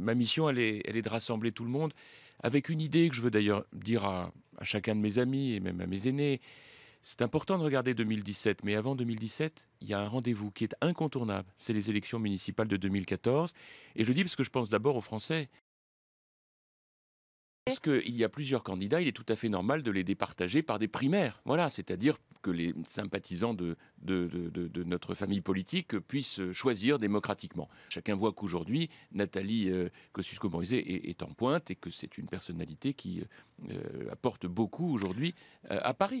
ma mission, elle est, de rassembler tout le monde avec une idée que je veux d'ailleurs dire à, à, chacun de mes amis et même à mes aînés. C'est important de regarder 2017, mais avant 2017, il y a un rendez-vous qui est incontournable. C'est les élections municipales de 2014. Et je le dis parce que je pense d'abord aux Français parce qu'il y a plusieurs candidats, il est tout à fait normal de les départager par des primaires. Voilà, c'est-à-dire que les sympathisants de, notre famille politique puissent choisir démocratiquement. Chacun voit qu'aujourd'hui, Nathalie euh, Kosciusko-Morizet est, en pointe et que c'est une personnalité qui euh, euh, apporte beaucoup aujourd'hui à Paris.